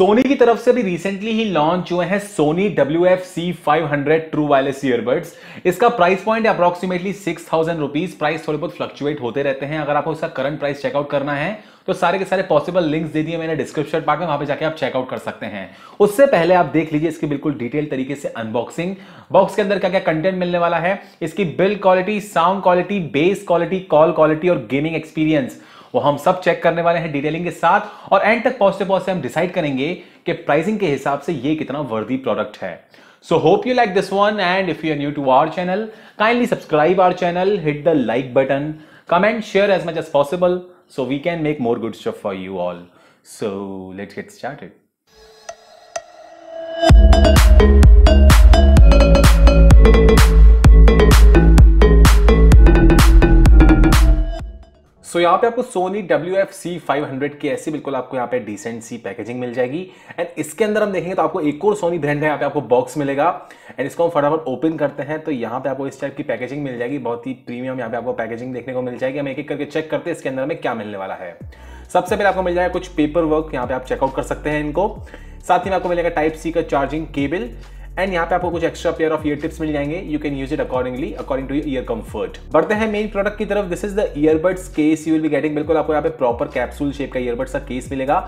सोनी की तरफ से भी रिसेंटली ही लॉन्च हुए हैं Sony W F C five hundred true wireless earbuds इसका price point approximately six thousand rupees price थोड़े बहुत फ्लक्चुएट होते रहते हैं अगर आपको इसका करंट प्राइस चेकआउट करना है तो सारे के सारे पॉसिबल लिंक्स दे दिए मैंने डिस्क्रिप्शन पार्ट में वहां पे जाके आप चेकआउट कर सकते हैं उससे पहले आप देख लीजिए इसकी बिल्कुल डिटेल तरीके से अनबॉक्सिंग बॉक्स के अंदर क्या क्या कंटेंट मिलने वाला है इसकी build quality sound quality bass quality call quality और गेमिंग एक्सपीरियंस वो हम सब चेक करने वाले हैं डिटेलिंग के साथ और एंड तक पहुंचते पहुंचते हम डिसाइड करेंगे कि प्राइसिंग के हिसाब से ये कितना वर्दी प्रोडक्ट है so hope you like this one and if you new to our channel kindly subscribe our channel hit the like button comment share as much as possible so we can make more good stuff for you all so let's get start so so, यहाँ पे आपको Sony W F C five hundred की ऐसी बिल्कुल आपको यहाँ पे decent सी packaging मिल जाएगी एंड इसके अंदर हम देखेंगे तो आपको एक और सोनी ब्रांड है यहाँ पे आपको बॉक्स मिलेगा एंड इसको हम फटाफट ओपन करते हैं तो यहाँ पे आपको इस टाइप की पैकेजिंग मिल जाएगी बहुत ही प्रीमियम यहाँ पे आपको पैकेजिंग देखने को मिल जाएगी हम एक एक करके चेक करते हैं इसके अंदर हमें क्या मिलने वाला है सबसे पहले आपको मिल जाएगा कुछ पेपर वर्क यहाँ पे आप चेकआउट कर सकते हैं इनको साथ ही में आपको मिलेगा टाइप सी का चार्जिंग केबल एंड यहाँ पे आपको कुछ extra pair of ear tips मिल जाएंगे you can use it accordingly according to ear comfort बढ़ते हैं मेन प्रोडक्ट की तरफ this is the earbuds case you will be getting बिल्कुल आपको यहाँ पे प्रॉपर कैप्सूल शेप का ईयरबड्स का केस मिलेगा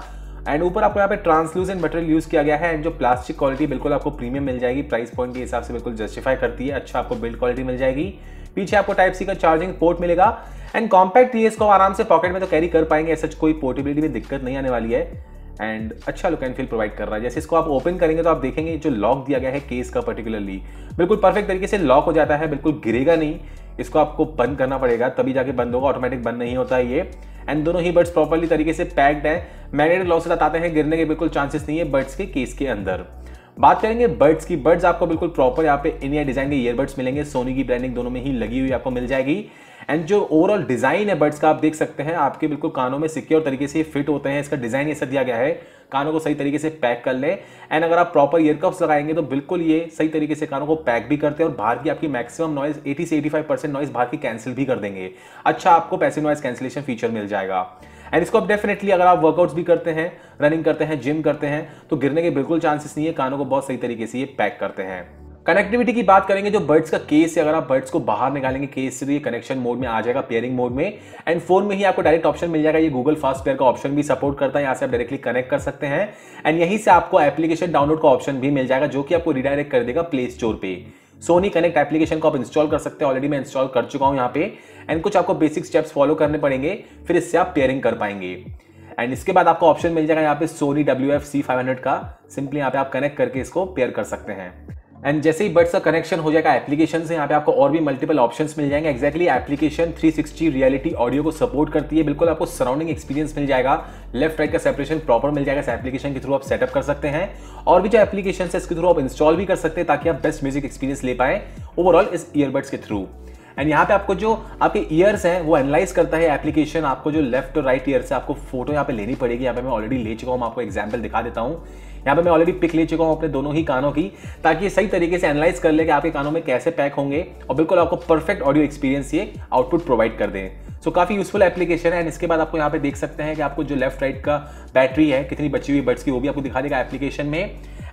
एंड ऊपर आपको यहाँ पे ट्रांसलूसेंट मटेरियल यूज किया गया है एंड जो प्लास्टिक क्वालिटी बिल्कुल आपको प्रीमियम मिल जाएगी प्राइस पॉइंट के हिसाब से बिल्कुल जस्टिफाई करती है अच्छा आपको बिल्ड क्वालिटी मिल जाएगी पीछे आपको टाइप सी का चार्जिंग पोर्ट मिलेगा एंड कॉम्पैक्ट ये को आराम से पॉकेट में तो कैरी कर पाएंगे ऐसा कोई पोर्टेबिलिटी में दिक्कत नहीं आने वाली है एंड अच्छा लुक एंड फील प्रोवाइड कर रहा है जैसे इसको आप ओपन करेंगे तो आप देखेंगे जो लॉक दिया गया है केस का पर्टिकुलरली बिल्कुल परफेक्ट तरीके से लॉक हो जाता है बिल्कुल गिरेगा नहीं इसको आपको बंद करना पड़ेगा तभी जाके बंद होगा ऑटोमेटिक बंद नहीं होता है ये एंड दोनों ही बर्ड्स प्रॉपरली तरीके से पैक्ड है मैग्नेटिक लॉक से बताते हैं गिरने के बिल्कुल चांसेस नहीं है बर्ड्स के केस के अंदर बात करेंगे बर्ड्स की बर्ड्स आपको बिल्कुल प्रॉपर यहाँ पे इंडिया डिजाइन के ईयरबड्स मिलेंगे सोनी की ब्रांडिंग दोनों में ही लगी हुई आपको मिल जाएगी एंड जो ओवरऑल डिज़ाइन है बर्ड्स का आप देख सकते हैं आपके बिल्कुल कानों में सिक्योर तरीके से फिट होते हैं इसका डिज़ाइन ऐसा दिया गया है कानों को सही तरीके से पैक कर लें एंड अगर आप प्रॉपर ईयरकप्स लगाएंगे तो बिल्कुल ये सही तरीके से कानों को पैक भी करते हैं और बाहर की आपकी मैक्सिमम नॉइज 80 से 85 परसेंट नॉइज बाहर की कैंसिल भी कर देंगे अच्छा आपको पैसे नॉइज कैंसिलेशन फीचर मिल जाएगा एंड इसको आप डेफिनेटली अगर आप वर्कआउट्स भी करते हैं रनिंग करते हैं जिम करते हैं तो गिरने के बिल्कुल चांसेस नहीं है कानों को बहुत सही तरीके से ये पैक करते हैं कनेक्टिविटी की बात करेंगे जो बर्ड्स का केस है अगर आप बर्ड्स को बाहर निकालेंगे केस से तो ये कनेक्शन मोड में आ जाएगा पेयरिंग मोड में एंड फोन में ही आपको डायरेक्ट ऑप्शन मिल जाएगा ये गूगल फास्ट पेयर का ऑप्शन भी सपोर्ट करता है यहाँ से आप डायरेक्टली कनेक्ट कर सकते हैं एंड यहीं से आपको एप्लीकेशन डाउनलोड का ऑप्शन भी मिल जाएगा जो कि आपको रिडायरेक्ट कर देगा प्ले स्टोर पर सोनी कनेक्ट एप्लीकेशन को आप इंस्टॉल कर सकते हैं ऑलरेडी मैं इंस्टॉल कर चुका हूँ यहाँ पे एंड कुछ आपको बेसिक स्टेप्स फॉलो करने पड़ेंगे फिर इससे आप पेयरिंग कर पाएंगे एंड इसके बाद आपको ऑप्शन मिल जाएगा यहाँ पे Sony W F C five hundred का सिंपली यहाँ पे आप कनेक्ट करके इसको पेयर कर सकते हैं एंड जैसे ही बट्स का कनेक्शन हो जाएगा एप्लीकेशन से यहाँ पे आपको और भी मल्टीपल ऑप्शन मिल जाएंगे एक्जैक्टली एप्लीकेशन 360 रियलिटी ऑडियो को सपोर्ट करती है बिल्कुल आपको सराउंडिंग एक्सपीरियंस मिल जाएगा लेफ्ट राइट का सेपरेशन प्रॉपर मिल जाएगा इस एप्लीकेशन के थ्रू आप सेटअप कर सकते हैं और भी जो एप्लीकेशन है इसके थ्रू आप इंस्टॉल भी कर सकते हैं ताकि आप बेस्ट म्यूजिक एक्सपीरियंस ले पाए ओवरऑल इस ईयरबड्स के थ्रू एंड यहाँ पे आपको जो आपके ईयर्स हैं वो एनालाइज करता है एप्लीकेशन आपको जो लेफ्ट और राइट ईयर से आपको फोटो यहाँ पे लेनी पड़ेगी यहाँ पे मैं ऑलरेडी ले चुका हूँ आपको एग्जाम्पल दिखा देता हूँ यहाँ पे मैं ऑलरेडी पिक ले चुका हूँ अपने दोनों ही कानों की ताकि सही तरीके से एनालाइज कर ले कि आपके कानों में कैसे पैक होंगे और बिल्कुल आपको परफेक्ट ऑडियो एक्सपीरियंस ये आउटपुट प्रोवाइड कर दें सो so, काफ़ी यूजफुल एप्लीकेशन है एंड इसके बाद आपको यहाँ पे देख सकते हैं कि आपको जो लेफ्ट राइट का बैटरी है कितनी बची हुई बर्ड्स की वो भी आपको दिखा देगा एप्लीकेशन में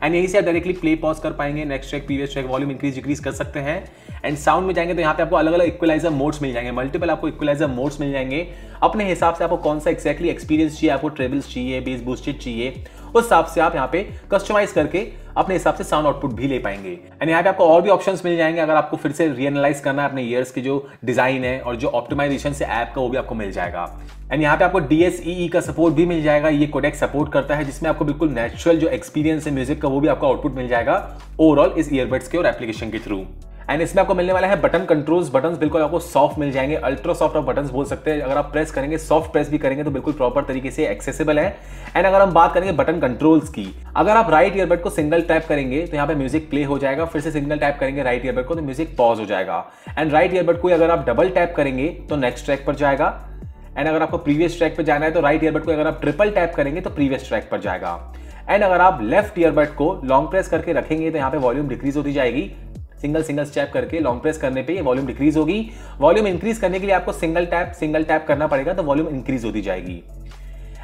एंड यहीं से आप डायरेक्टली प्ले पॉज कर पाएंगे next track previous track volume increase decrease कर सकते हैं एंड साउंड में जाएंगे तो यहाँ पे आपको अलग अलग इक्वलाइजर मोड्स मिल जाएंगे मल्टीपल आपको इक्वलाइजर मोड्स मिल जाएंगे अपने हिसाब से आपको कौन सा एक्जैक्टली एक्सपीरियंस चाहिए आपको ट्रेवल्स चाहिए बेस बूस्टेड चाहिए उस हिसाब से आप यहाँ पे कस्टमाइज करके अपने हिसाब से साउंड आउटपुट भी ले पाएंगे एंड यहाँ पे आपको और भी ऑप्शन मिल जाएंगे अगर आपको फिर से रियलाइज करना है अपने ईयर्स के जो डिजाइन है और जो ऑप्टिमाइजेशन से ऐप का वो भी आपको मिल जाएगा एंड यहाँ पे आपको डीएसई e e का सपोर्ट भी मिल जाएगा ये कोडेक सपोर्ट करता है जिसमें आपको बिल्कुल नेचुरल जो एक्सपीरियंस है म्यूजिक का वो भी आपको आउटपुट मिल जाएगा ओवरऑल इस ईयरबड्स के और एप्लीकेशन के थ्रू एंड इसमें आपको मिलने वाला है बटन कंट्रोल्स बटन बिल्कुल आपको सॉफ्ट मिल जाएंगे अल्ट्रा सॉफ्ट आप बटन बोल सकते हैं अगर आप प्रेस करेंगे सॉफ्ट प्रेस भी करेंगे तो बिल्कुल प्रॉपर तरीके से एक्सेसिबल है एंड अगर हम बात करेंगे बटन कंट्रोल्स की अगर आप राइट ईयरबड को सिंगल टैप करेंगे तो यहाँ पे म्यूजिक प्ले हो जाएगा फिर से सिंगल टैप करेंगे राइट ईयरबड को तो म्यूजिक पॉज हो जाएगा एंड राइट ईयरबड को अगर आप डबल टैप करेंगे तो नेक्स्ट ट्रैक पर जाएगा एंड अगर आपको प्रीवियस ट्रैक पर जाना है तो राइट ईयरबड को अगर आप ट्रिपल टैप करेंगे तो प्रीवियस ट्रैक पर जाएगा एंड अगर आप लेफ्ट ईयरबड को लॉन्ग प्रेस करके रखेंगे तो यहाँ पे वॉल्यूम डिक्रीज होती जाएगी सिंगल सिंगल स्टेप करके लॉन्ग प्रेस करने पे ये वॉल्यूम डिक्रीज होगी वॉल्यूम इंक्रीज करने के लिए आपको सिंगल टैप सिंगल टैप करना पड़ेगा तो वॉल्यूम इंक्रीज होती जाएगी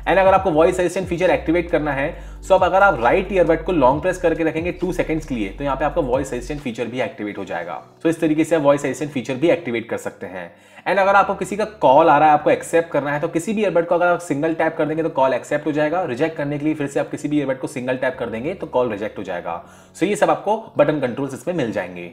एंड अगर आपको वॉइस असिस्टेंट फीचर एक्टिवेट करना है सो अब अगर आप राइट ईयरबड को लॉन्ग प्रेस करके रखेंगे टू सेकंड्स के लिए तो यहाँ पे आपका वॉइस असिस्टेंट फीचर भी एक्टिवेट हो जाएगा सो so इस तरीके से आप वॉइस असिस्टेंट फीचर भी एक्टिवेट कर सकते हैं एंड अगर आपको किसी का कॉल आ रहा है आपको एक्सेप्ट करना है तो किसी भी ईयरबड को अगर आप सिंगल टैप कर देंगे तो कॉल एक्सेप्ट हो जाएगा रिजेक्ट करने के लिए फिर से आप किसी भी ईयरबड को सिंगल टैप कर देंगे तो कॉल रिजेक्ट हो जाएगा सो so ये सब आपको बटन कंट्रोल्स इसमें मिल जाएंगे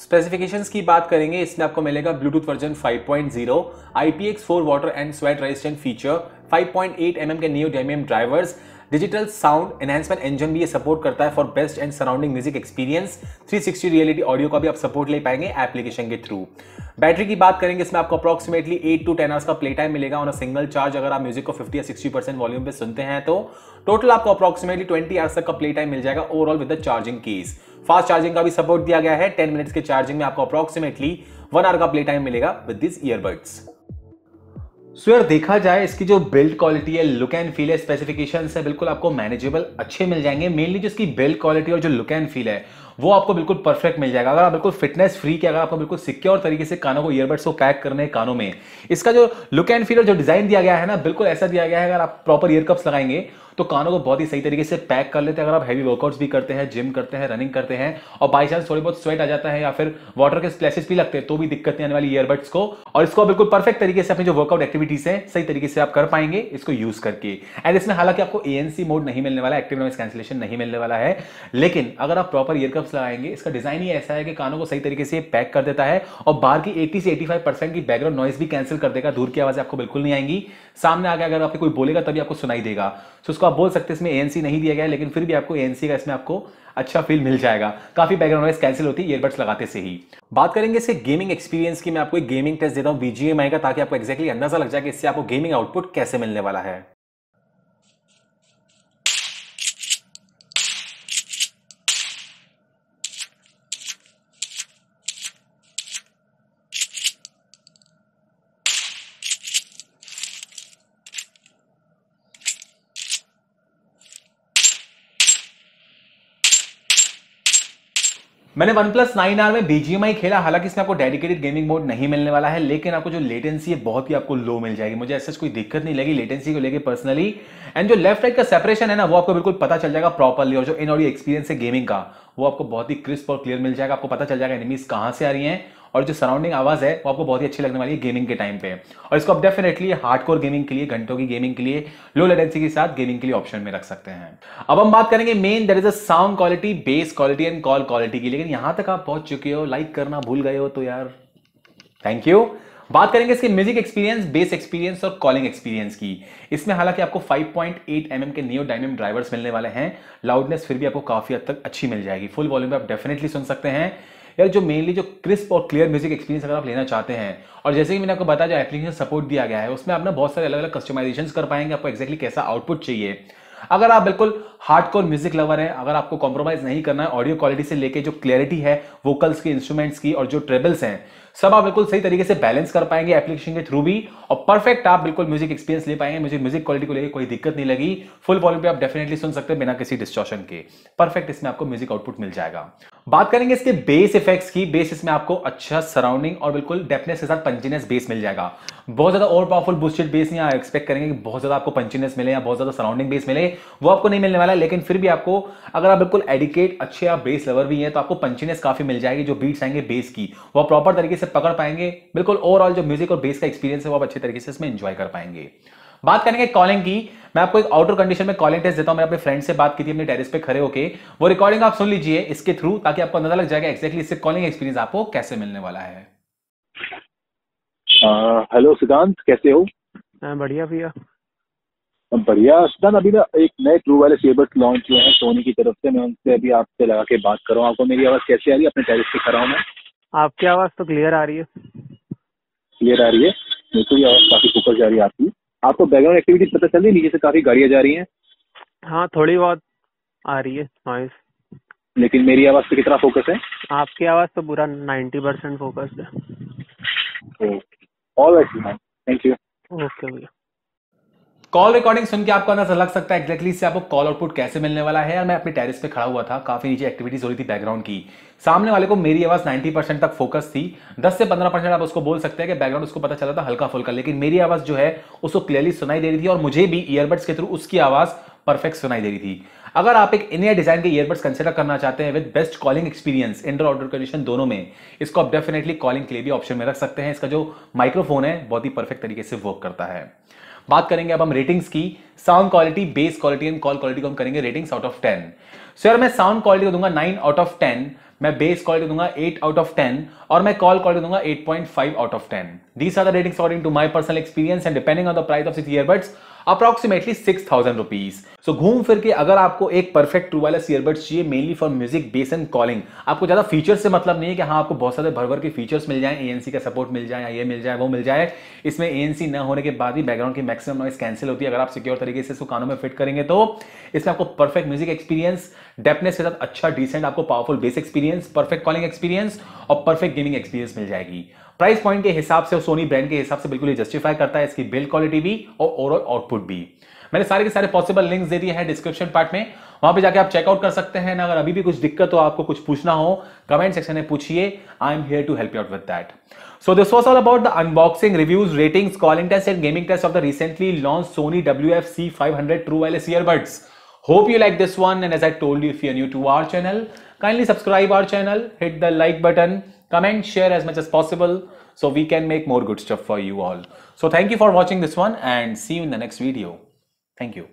स्पेसिफिकेशंस की बात करेंगे इसमें आपको मिलेगा Bluetooth version 5.0, four water and sweat resistant feature 5.8 mm के न्यू डेमियम drivers digital sound enhancement engine भी ये सपोर्ट करता है for best and surrounding music experience 360 reality audio का भी आप सपोर्ट ले पाएंगे एप्लीकेशन के थ्रू बैटरी की बात करेंगे इसमें आपको अप्रॉक्सिमेटली 8 टू 10 आवर्स का प्ले टाइम मिलेगा ऑन अ सिंगल चार्ज अगर आप म्यूजिक को 50 या 60 परसेंट वॉल्यूम पे सुनते हैं तो टोटल आपको अप्रॉक्सिमेटली 20 आवर्स तक का प्ले टाइम मिल जाएगा overall with the charging keys fast charging का भी सपोर्ट दिया गया है 10 मिनट्स के चार्जिंग में आपको अप्रॉक्सिमेटली वन आवर का प्ले टाइम मिलेगा विद दिस ईयरबड्स सो यार देखा जाए इसकी जो बिल्ड क्वालिटी है लुक एंड फील है स्पेसिफिकेशन है बिल्कुल आपको मैनेजेबल अच्छे मिल जाएंगे मेनली जो इसकी बिल्ड क्वालिटी और जो लुक एंड फील है वो आपको बिल्कुल परफेक्ट मिल जाएगा अगर आप बिल्कुल फिटनेस फ्री के अगर आपको बिल्कुल सिक्योर तरीके से कानों को ईयरबड्स को पैक करने हैं कानों में इसका जो लुक एंड फील और जो डिजाइन दिया गया है ना बिल्कुल ऐसा दिया गया है अगर आप प्रॉपर ईयर कप्स लगाएंगे तो कानों को बहुत ही सही तरीके से पैक कर लेते हैं अगर आप हैवी वर्कआउट्स भी करते हैं जिम करते हैं रनिंग करते हैं और बाई चांस थोड़ी बहुत स्वेट आ जाता है या फिर वाटर के स्प्लैशेस भी लगते हैं तो भी दिक्कत नहीं आने वाली ईयरबड्स को और इसको बिल्कुल परफेक्ट तरीके से अपनी जो वर्कआउट एक्टिविटीज है सही तरीके से आप कर पाएंगे इसको यूज करके एंड इसमें हालांकि आपको ए मोड नहीं मिलने वाला एक्टिव नॉइस कैंसिलेशन नहीं मिलने वाला है लेकिन अगर आप प्रॉपर ईयरकप्स लगाएंगे इसका डिजाइन ही ऐसा है कि कानों को सही तरीके से पैक कर देता है और बाहर की एट्टी से एटी परसेंट की बैकग्राउंड नॉइस भी कैंसिल कर देगा दूर की आवाज आपको बिल्कुल नहीं आएंगी सामने आगे अगर आपको कोई बोलेगा तभी आपको सुनाई देगा सो so, आप बोल सकते हैं इसमें एएनसी नहीं दिया गया है लेकिन फिर भी आपको एएनसी का इसमें आपको अच्छा फील मिल जाएगा काफी बैकग्राउंड नॉइस कैंसिल होती है ईयरबड्स लगाते से ही बात करेंगे इसके गेमिंग एक्सपीरियंस की मैं आपको एक गेमिंग टेस्ट देता हूँ बीजीएमआई का ताकि आपको एक्जैक्टली अंदाजा लग जाए कि इससे आपको गेमिंग आउटपुट कैसे मिलने वाला है मैंने वन प्लस नाइन आर में बीजीएमआई खेला हालांकि इसमें आपको डेडिकेटेड गेमिंग मोड नहीं मिलने वाला है लेकिन आपको जो लेटेंसी है बहुत ही आपको लो मिल जाएगी मुझे ऐसा कोई दिक्कत नहीं लगी लेटेंसी को लेकर पर्सनली एंड जो लेफ्ट राइट का सेपरेशन है ना वो आपको बिल्कुल पता चल जाएगा प्रॉपरली और जो इन ऑडियो एक्सपीरियंस है गेमिंग का वो आपको बहुत ही क्रिस्प और क्लियर मिल जाएगा आपको पता चल जाएगा एनिमीज कहाँ से आ रही है और जो सराउंडिंग आवाज़ है वो आपको बहुत ही अच्छी लगने वाली है गेमिंग के टाइम पे और इसको आप डेफिनेटली हार्ड कोर गेमिंग के लिए घंटों की गेमिंग के लिए लो लेटेंसी के साथ गेमिंग के लिए ऑप्शन में रख सकते हैं अब हम बात करेंगे main there is a sound quality bass quality and call quality की लेकिन यहां तक आप पहुंच चुके हो लाइक करना भूल गए हो तो यार थैंक यू बात करेंगे इसके म्यूजिक एक्सपीरियंस बेस एक्सपीरियंस और कॉलिंग एक्सपीरियंस की इसमें हालांकि आपको 5.8 पॉइंट mm के नियो डायनेम ड्राइवर्स मिलने वाले हैं लाउडनेस फिर भी आपको काफी हद तक अच्छी मिल जाएगी फुल वॉल्यूम पे आप डेफिनेटली सुन सकते हैं यार जो मेनली जो क्रिस्प और क्लियर म्यूजिक एक्सपीरियंस अगर आप लेना चाहते हैं और जैसे कि मैंने आपको बताया जो एप्लीकेशन सपोर्ट दिया गया है उसमें आप ना बहुत सारे अलग अलग कस्टमाइजेशन कर पाएंगे आपको एक्जैक्टली कैसा आउटपुट चाहिए अगर आप बिल्कुल हार्ड कोर म्यूजिक लवर हैं अगर आपको कॉम्प्रोमाइज नहीं करना है ऑडियो क्वालिटी से लेके जो क्लैरिटी है वोकल्स की इंस्ट्रूमेंट्स की और जो ट्रेबल्स हैं सब आप बिल्कुल सही तरीके से बैलेंस कर पाएंगे एप्लीकेशन के थ्रू भी और परफेक्ट आप बिल्कुल म्यूजिक एक्सपीरियंस ले पाएंगे मुझे म्यूजिक क्वालिटी को लेकर कोई दिक्कत नहीं लगी फुल वॉल्यूम पे आप डेफिनेटली सुन सकते हैं बिना किसी डिस्ट्रॉशन के परफेक्ट इसमें आपको म्यूजिक आउटपुट मिल जाएगा बात करेंगे इसके बेस इफेक्ट्स की बेस इसमें आपको अच्छा सराउंडिंग और बिल्कुल डेफनेस के साथ पंचीनेस बेस मिल जाएगा बहुत ज्यादा ओवर पावरफुल बुस्टेड बेस नहीं एक्सपेक्ट करेंगे कि बहुत ज्यादा आपको पंचीनेस मिले या बहुत ज्यादा सराउंडिंग बेस मिले वो आपको नहीं मिलने वाला लेकिन फिर भी आपको अगर आप बिल्कुल एडिकेट अच्छे आप बेस लवर भी हैं तो आपको पंचीनेस काफी मिल जाएगी जो बीट्स आएंगे बेस की वो प्रॉपर तरीके से पकड़ पाएंगे बिल्कुल ओवरऑल जो म्यूजिक और बेस का एक्सपीरियंस है वो आप अच्छे तरीके से इसमें इंजॉय कर पाएंगे बात करेंगे कॉलिंग की मैं आपको एक आउटर कंडीशन में कॉलिंग टेस्ट देता हूं मैं अपने फ्रेंड से बात की थी अपने टेरिस पे खड़े होके वो रिकॉर्डिंग आप सुन लीजिए इसके थ्रू ताकि आपको अंदाजा लग जाएगा एक्जैक्टली इससे कॉलिंग एक्सपीरियंस आपको कैसे मिलने वाला है हेलो सिद्धांत कैसे हो बढ़िया भैया बढ़िया सिद्धांत अभी ना एक नए ट्रू वाले सेबर्स लॉन्च हुए हैं सोनी की तरफ से मैं उनसे अभी आपसे लगा के बात करूँ आपको मेरी आवाज कैसे आ रही है अपने टेरिस पे खड़ा हूँ मैं आपकी आवाज तो क्लियर आ रही है क्लियर आ रही है मेरी आवाज काफी फोकस जा रही है आपकी आपको बैकग्राउंड एक्टिविटीज पता चल रही नीचे से काफी गाड़ियां जा रही हैं हाँ थोड़ी बहुत आ रही है नॉइस लेकिन मेरी आवाज पे कितना फोकस है आपकी आवाज तो पूरा नाइन्टी परसेंट फोकस है all right thank you okay भैया कॉल रिकॉर्डिंग सुन के आपको अंदाजा लग सकता है एक्जैक्टली इससे आपको कॉल आउटपुट कैसे मिलने वाला है मैं अपने टेरिस पे खड़ा हुआ था काफी नीचे एक्टिविटीज हो रही थी बैकग्राउंड की सामने वाले को मेरी आवाज 90 परसेंट तक फोकस थी 10 से 15 परसेंट आप उसको बोल सकते हैं कि बैकग्राउंड उसको पता चला था हल्का फुल्का लेकिन मेरी आवाज जो है उसको क्लियरली सुनाई दे रही थी और मुझे भी ईयरबड्स के थ्रू उसकी आवाज परफेक्ट सुनाई दे रही थी अगर आप एक इंडिया डिजाइन के ईयरबड्स कंसिडर करना चाहते हैं with best calling experience indoor outdoor condition दोनों में इसको आप डेफिनेटली कॉलिंग के लिए भी ऑप्शन में रख सकते हैं इसका जो माइक्रोफोन है बहुत ही परफेक्ट तरीके से वर्क करता है बात करेंगे अब हम रेटिंग्स की sound quality bass quality and call quality को हम करेंगे ratings out of ten so यार मैं साउंड क्वालिटी को दूंगा नाइन आउट ऑफ टेन मैं बेस क्वालिटी दूंगा एट आउट ऑफ टेन और मैं कॉल क्वालिटी दूंगा eight point five out of ten these are the ratings according to my personal experience and depending on the price of six earbuds approximately six thousand rupees सो घूम फिर के अगर आपको एक perfect true wireless earbuds चाहिए mainly for music bass and calling आपको ज्यादा features से मतलब नहीं है कि हाँ आपको बहुत सारे भर भर के फीचर्स मिल जाए एएनसी का सपोर्ट मिल जाए या ये मिल जाए वो मिल जाए इसमें एएनसी न होने के बाद भी बैकग्राउंड की मैक्सिमम नॉइस कैंसिल होती है अगर आप सिक्योर तरीके से इसको कानों में फिट करेंगे तो इसमें आपको परफेक्ट म्यूजिक एक्सपीरियंस डेपनेस के साथ अच्छा डिसेंट आपको powerful bass experience perfect calling experience और परफेक्ट गेमिंग एक्सपीरियंस मिल जाएगी प्राइस पॉइंट के हिसाब से और सोनी ब्रांड के हिसाब से बिल्कुल जस्टिफाई करता है इसकी बिल्ड क्वालिटी भी और ओवरऑल आउटपुट भी मैंने सारे के सारे पॉसिबल लिंक्स दे दिए हैं डिस्क्रिप्शन पार्ट में वहां पे जाके आप चेकआउट कर सकते हैं अगर अभी भी कुछ दिक्कत हो आपको कुछ पूछना हो कमेंट सेक्शन में पूछिए I am here to help you out with that so this was all about the unboxing reviews ratings calling test and gaming test of the recently launch Sony W F C five hundred true wireless earbuds Hope you like this one and as I told you if you're new to our channel, kindly subscribe our channel, hit the like button comment, share as much as possible so we can make more good stuff for you all. So thank you for watching this one and see you in the next video. Thank you.